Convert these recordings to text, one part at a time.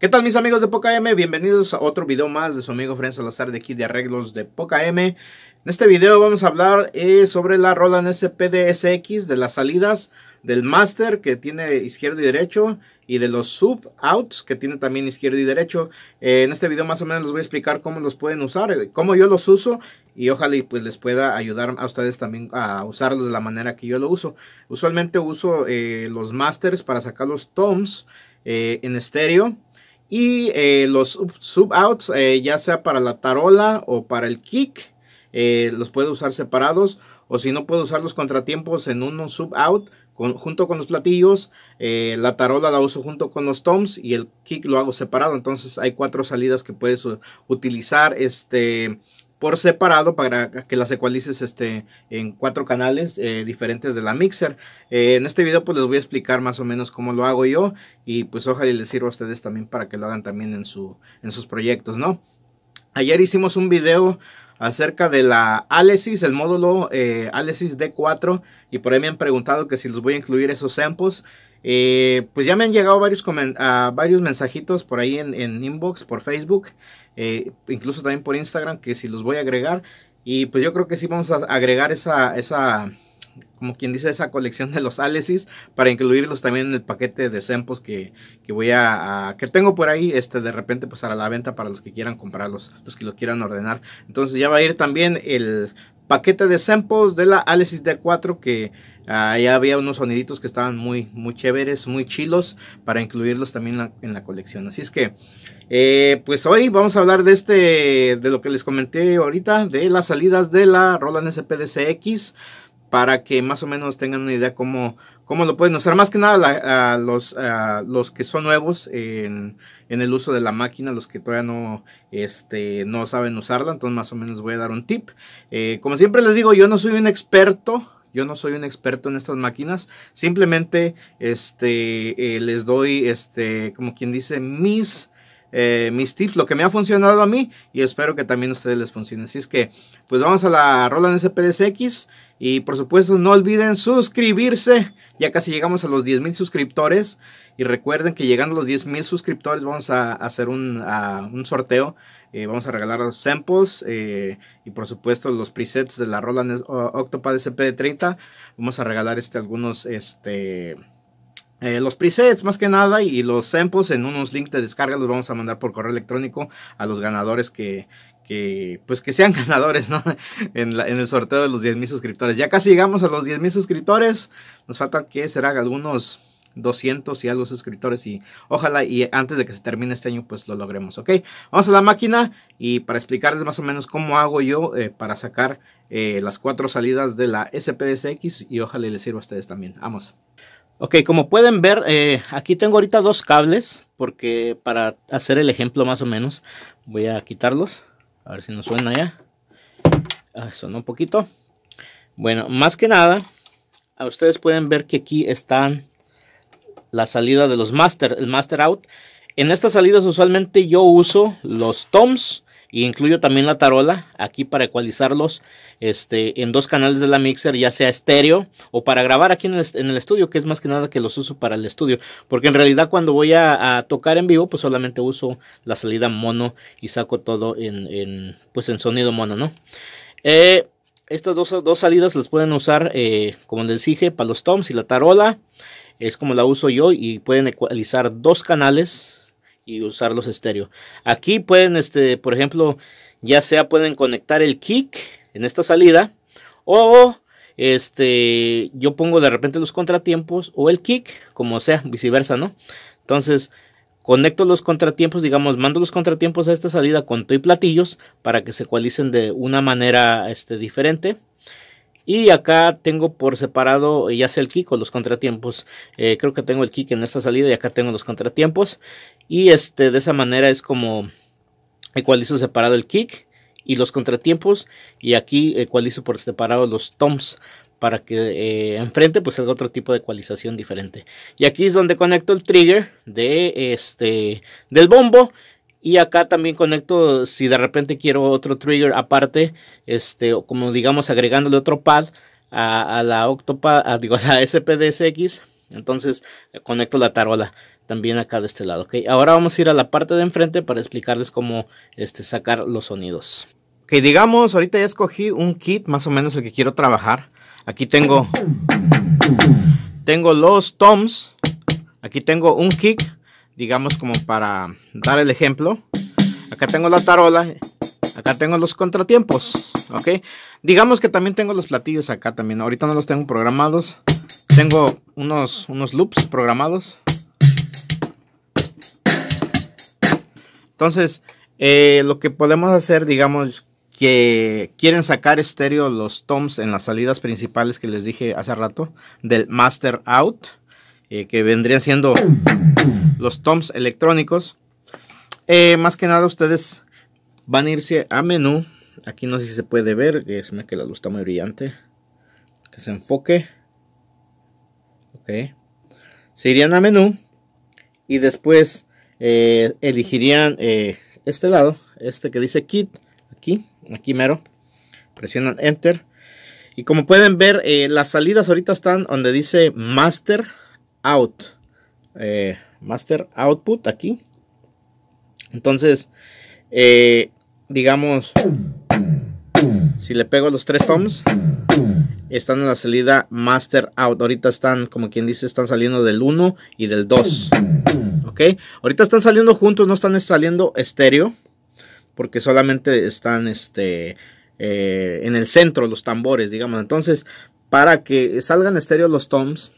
¿Qué tal mis amigos de Poca Bienvenidos a otro video más de su amigo Fren Salazar de aquí de Arreglos de Poca En este video vamos a hablar eh, sobre la Roland SPDSX de las salidas del Master que tiene izquierdo y derecho y de los sub outs que tiene también izquierdo y derecho. Eh, en este video más o menos les voy a explicar cómo los pueden usar, eh, cómo yo los uso y ojalá pues les pueda ayudar a ustedes también a usarlos de la manera que yo lo uso. Usualmente uso los Masters para sacar los toms en estéreo y eh, los sub-outs, eh, ya sea para la tarola o para el kick, eh, los puedo usar separados. O si no, puedo usar los contratiempos en un sub-out junto con los platillos. la tarola la uso junto con los toms y el kick lo hago separado. Entonces hay cuatro salidas que puedes utilizar este por separado para que las ecualices este, en cuatro canales eh, diferentes de la mixer. Eh, en este video pues les voy a explicar más o menos cómo lo hago yo y pues ojalá les sirva a ustedes también para que lo hagan también en, su, en sus proyectos, ¿no? Ayer hicimos un video acerca de la Alesis, el módulo eh, Alesis D4, y por ahí me han preguntado que si los voy a incluir esos samples. Eh, pues ya me han llegado varios, ah, varios mensajitos por ahí en, inbox, por Facebook, eh, incluso también por Instagram, que si los voy a agregar. Y pues yo creo que sí vamos a agregar esa, esa como quien dice, esa colección de los Alesis para incluirlos también en el paquete de Sempos que, voy a, que tengo por ahí, este, de repente, pues a la venta para los que quieran comprarlos, los que lo quieran ordenar. Entonces ya va a ir también el paquete de Sempos de la Alesis D4 que ya ah, había unos soniditos que estaban muy, muy chéveres, muy chilos para incluirlos también en la colección. Así es que, eh, pues hoy vamos a hablar de este, de lo que les comenté ahorita, de las salidas de la Roland SPDCX para que más o menos tengan una idea cómo, cómo lo pueden usar. Más que nada a los, los que son nuevos en, el uso de la máquina, los que todavía no, este, no saben usarla, entonces más o menos voy a dar un tip. Eh, como siempre les digo, yo no soy un experto. Yo no soy un experto en estas máquinas, simplemente este, eh, les doy, este, como quien dice, mis eh, mis tips, lo que me ha funcionado a mí y espero que también a ustedes les funcione. Así es que, pues vamos a la Roland SPDSX y por supuesto no olviden suscribirse. Ya casi llegamos a los 10.000 suscriptores y recuerden que llegando a los 10.000 suscriptores vamos a hacer un, sorteo. Eh, vamos a regalar los samples eh, y por supuesto los presets de la Roland Octopad SPD30. Vamos a regalar este, algunos... Este, eh, los presets más que nada y los samples en unos links de descarga los vamos a mandar por correo electrónico a los ganadores que, pues que sean ganadores en, el sorteo de los 10.000 suscriptores. Ya casi llegamos a los 10.000 suscriptores. Nos falta que serán algunos 200 y algo suscriptores y ojalá y antes de que se termine este año pues lo logremos, ¿ok? Vamos a la máquina y para explicarles más o menos cómo hago yo eh, para sacar eh, las cuatro salidas de la SPDSX. y ojalá les sirva a ustedes también. Vamos. Ok, como pueden ver, eh, aquí tengo ahorita dos cables, porque para hacer el ejemplo más o menos, voy a quitarlos, a ver si nos suena ya. Ah, sonó un poquito. Bueno, más que nada, a ustedes pueden ver que aquí están la salida de los master, el master out. En estas salidas usualmente yo uso los toms y incluyo también la tarola aquí para ecualizarlos este, en dos canales de la mixer, ya sea estéreo o para grabar aquí en el, en el, estudio, que es más que nada que los uso para el estudio, porque en realidad cuando voy a, tocar en vivo, pues solamente uso la salida mono y saco todo en, pues en sonido mono, ¿no? Eh, estas dos, salidas las pueden usar, eh, como les dije, para los toms y la tarola. Es como la uso yo y pueden ecualizar dos canales y usar los estéreo. Aquí pueden, este, por ejemplo, ya sea pueden conectar el kick en esta salida o este, yo pongo de repente los contratiempos o el kick, como sea, viceversa, ¿no? Entonces, conecto los contratiempos, digamos, mando los contratiempos a esta salida con y platillos para que se ecualicen de una manera este, diferente. Y acá tengo por separado eh, ya sea el kick o los contratiempos. Eh, creo que tengo el kick en esta salida y acá tengo los contratiempos. Y este, de esa manera es como ecualizo separado el kick y los contratiempos. Y aquí ecualizo por separado los toms para que eh, enfrente pues haga otro tipo de ecualización diferente. Y aquí es donde conecto el trigger de este del bombo y acá también conecto, si de repente quiero otro trigger aparte, este, como digamos agregándole otro pad a, la Octopad, digo, a la SPDSX, entonces conecto la tarola también acá de este lado. Ahora vamos a ir a la parte de enfrente para explicarles cómo este, sacar los sonidos. Ok, digamos, ahorita ya escogí un kit, más o menos el que quiero trabajar. Aquí tengo, tengo los toms, aquí tengo un kick, digamos como para dar el ejemplo, acá tengo la tarola, acá tengo los contratiempos, ¿ok? Digamos que también tengo los platillos acá también, ahorita no los tengo programados, tengo unos, unos loops programados. Entonces, eh, lo que podemos hacer, digamos, que quieren sacar estéreo los toms en las salidas principales que les dije hace rato del master out. Eh, que vendrían siendo los toms electrónicos. Eh, más que nada ustedes van a irse a menú. Aquí no sé si se puede ver, eh, se me que la luz está muy brillante. Que se enfoque. Ok. Se irían a menú y después elegirían este lado, este que dice kit, aquí, aquí mero. Presionan enter. Y como pueden ver, las salidas ahorita están donde dice master out eh, master output aquí entonces eh, digamos si le pego los tres toms están en la salida master out ahorita están como quien dice están saliendo del 1 y del 2 ok ahorita están saliendo juntos no están saliendo estéreo porque solamente están este eh, en el centro los tambores digamos entonces para que salgan estéreo los toms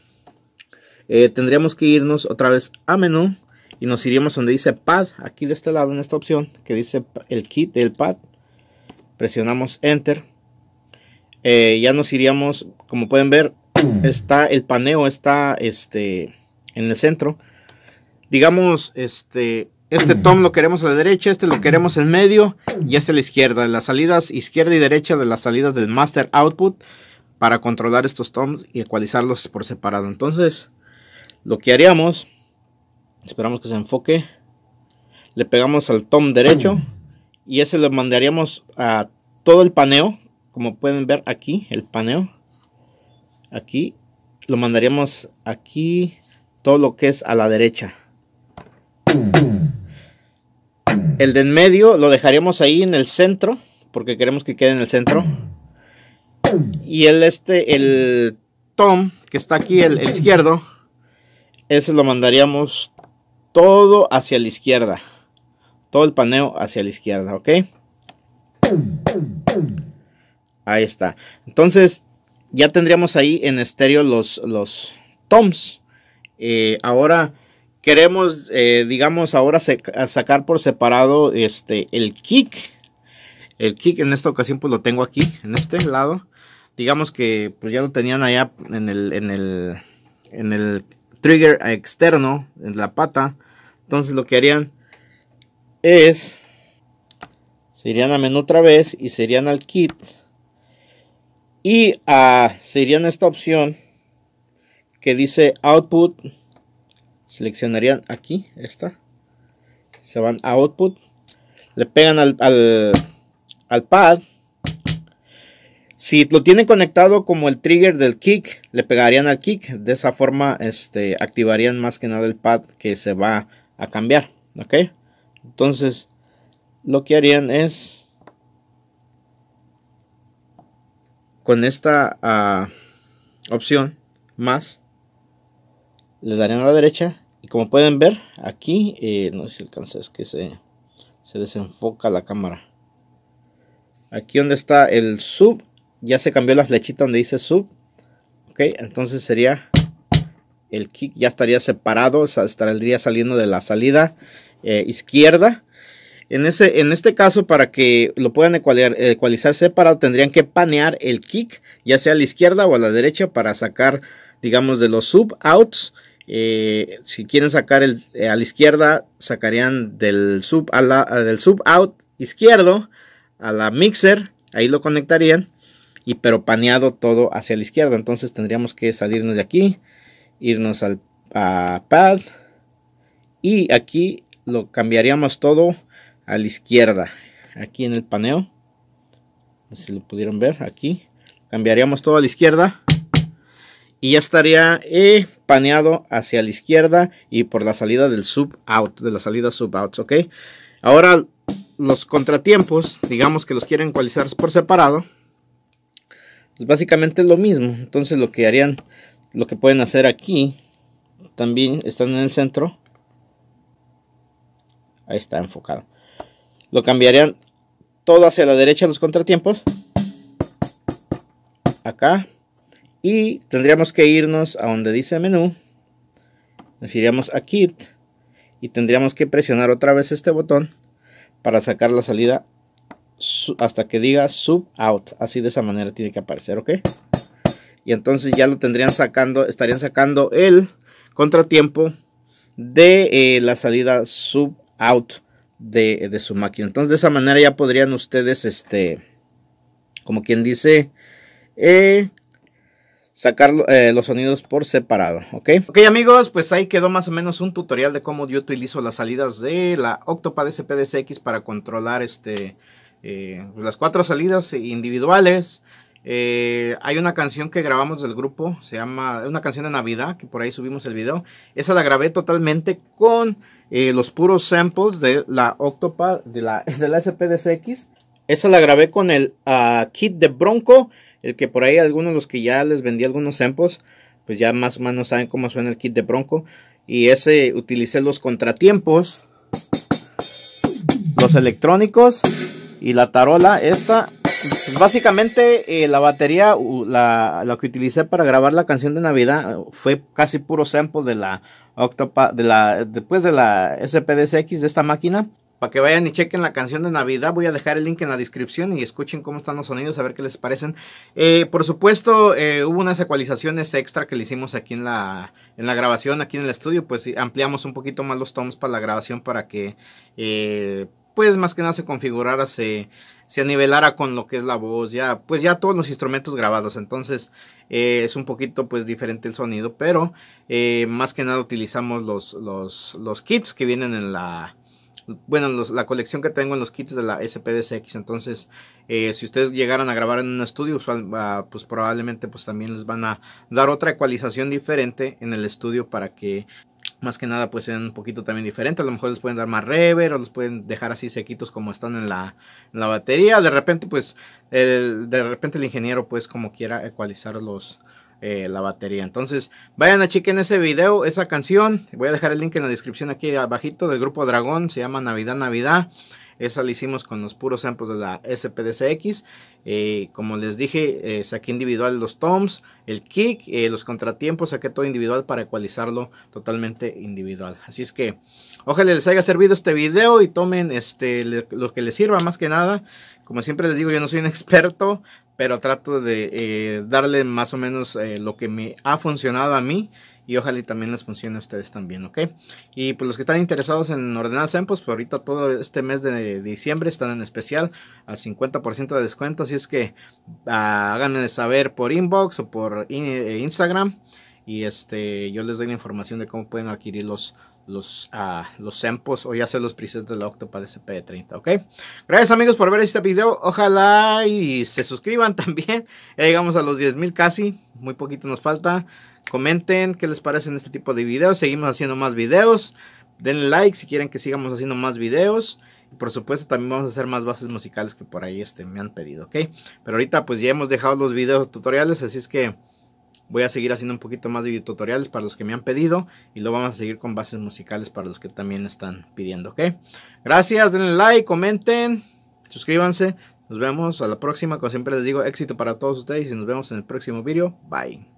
eh, tendríamos que irnos otra vez a menú y nos iríamos donde dice pad, aquí de este lado en esta opción que dice el kit del pad, presionamos enter, eh, ya nos iríamos, como pueden ver, está el paneo, está este en el centro, digamos, este, este tom lo queremos a la derecha, este lo queremos en medio y este a la izquierda. Las salidas izquierda y derecha de las salidas del master output para controlar estos toms y ecualizarlos por separado. Entonces, lo que haríamos, esperamos que se enfoque, le pegamos al tom derecho y ese lo mandaríamos a todo el paneo, como pueden ver aquí, el paneo, aquí, lo mandaríamos aquí, todo lo que es a la derecha. El de en medio lo dejaríamos ahí en el centro, porque queremos que quede en el centro. Y el este, el tom, que está aquí, el izquierdo, ese lo mandaríamos todo hacia la izquierda. Todo el paneo hacia la izquierda, ¿ok? Ahí está. Entonces, ya tendríamos ahí en estéreo los, los toms. Eh, ahora queremos, eh, digamos, ahora sacar por separado este, el kick. El kick en esta ocasión pues lo tengo aquí, en este lado. Digamos que pues ya lo tenían allá en el, en el, en el trigger externo en la pata. Entonces lo que harían es, se irían a menú otra vez y serían al kit. Y ah, a se esta opción que dice output. Seleccionarían aquí, esta. Se van a output. Le pegan al, al, al pad si lo tienen conectado como el trigger del kick, le pegarían al kick. De esa forma este, activarían más que nada el pad que se va a cambiar. ¿Ok? Entonces, lo que harían es... Con esta ah, opción, más, le darían a la derecha. Y como pueden ver, aquí, eh, no sé si alcanza, es que se, se desenfoca la cámara. Aquí donde está el sub ya se cambió la flechita donde dice sub. Ok, entonces sería el kick ya estaría separado, estaría saliendo de la salida eh, izquierda. En, ese, en este caso, para que lo puedan ecualizar, separado, tendrían que panear el kick, ya sea a la izquierda o a la derecha, para sacar, digamos, de los sub-outs. Eh, si quieren sacar el, eh, a la izquierda, sacarían del sub-out izquierdo a la mixer, ahí lo conectarían y pero paneado todo hacia la izquierda. Entonces tendríamos que salirnos de aquí, irnos al pad y aquí lo cambiaríamos todo a la izquierda. Aquí en el paneo, si lo pudieron ver, aquí cambiaríamos todo a la izquierda y ya estaría eh, paneado hacia la izquierda y por la salida del sub out, de la salida sub out, ¿ok? Ahora los contratiempos, digamos que los quieren Cualizar por separado. Pues, es básicamente lo mismo. Entonces lo que harían, lo que pueden hacer aquí, también están en el centro. Ahí está enfocado. Lo cambiarían todo hacia la derecha los contratiempos. Acá. Y tendríamos que irnos a donde dice menú. Nos iríamos a kit. Y tendríamos que presionar otra vez este botón para sacar la salida hasta que diga sub out. Así de esa manera tiene que aparecer, ¿ok? Y entonces ya lo tendrían sacando, estarían sacando el contratiempo de eh, la salida sub out de, su máquina. Entonces de esa manera ya podrían ustedes, este, como quien dice, eh, sacar eh, los sonidos por separado, ¿ok? Ok amigos, pues ahí quedó más o menos un tutorial de cómo yo utilizo las salidas de la Octopad SPDCX para controlar este eh, las cuatro salidas individuales. Eh, hay una canción que grabamos del grupo, se llama una canción de Navidad, que por ahí subimos el video. Esa la grabé totalmente con eh, los puros samples de la Octopad, de la, de la SPDCX. Esa la grabé con el ah, kit de Bronco, el que por ahí algunos de los que ya les vendí algunos samples, pues ya más o menos saben cómo suena el kit de Bronco. Y ese utilicé los contratiempos, los electrónicos y la tarola, esta, básicamente eh, la batería, la, que utilicé para grabar la canción de Navidad, uh, fue casi puro sample de la Octopa, de la, después de la spdsx de esta máquina. Para que vayan y chequen la canción de Navidad, voy a dejar el link en la descripción y escuchen cómo están los sonidos, a ver qué les parecen. Eh, por supuesto, eh, hubo unas ecualizaciones extra que le hicimos aquí en la, en la grabación, aquí en el estudio, pues ampliamos un poquito más los tomos para la grabación para que pues más que nada se configurara, se, se nivelara con lo que es la voz, ya, pues ya todos los instrumentos grabados, entonces eh, es un poquito pues diferente el sonido, pero eh, más que nada utilizamos los, los, kits que vienen en la, bueno, la colección que tengo en los kits de la spdsx Entonces, eh, si ustedes llegaran a grabar en un estudio, usual, ah, pues probablemente pues también les van a dar otra ecualización diferente en el estudio para que más que nada pues sean un poquito también diferente. A lo mejor les pueden dar más rever o los pueden dejar así sequitos como están en la, la batería. De repente pues el, de repente el ingeniero pues como quiera ecualizar los, eh, la batería. Entonces vayan a chequen ese video, esa canción. Voy a dejar el link en la descripción aquí abajito del grupo Dragón. Se llama Navidad Navidad. Esa la hicimos con los puros samples de la SPDCX. Eh, como les dije, eh, saqué individual los toms, el kick, eh, los contratiempos, saqué todo individual para ecualizarlo totalmente individual. Así es que ojalá les haya servido este video y tomen este, lo que les sirva más que nada. Como siempre les digo, yo no soy un experto, pero trato de darle más o menos lo que me ha funcionado a mí y ojalá y también les funcione a ustedes también, ¿ok? Y pues los que están interesados en ordenar Sempos, pues ahorita todo este mes de diciembre están en especial al 50% de descuento, así es que ah, háganme saber por inbox o por eh, Instagram y este yo les doy la información de cómo pueden adquirir los los, ah, los sempos o ya hacer los presets de la Octopad SP30, ¿ok? Gracias amigos por ver este video, ojalá y se suscriban también, ya llegamos a los 10.000 casi, muy poquito nos falta, Comenten qué les parecen este tipo de videos. Seguimos haciendo más videos. Denle like si quieren que sigamos haciendo más videos. Y por supuesto también vamos a hacer más bases musicales que por ahí este, me han pedido, Pero ahorita pues ya hemos dejado los videos tutoriales, así es que voy a seguir haciendo un poquito más de tutoriales para los que me han pedido. Y lo vamos a seguir con bases musicales para los que también están pidiendo, Gracias, denle like, comenten, suscríbanse. Nos vemos a la próxima. Como siempre les digo, éxito para todos ustedes y nos vemos en el próximo video. Bye.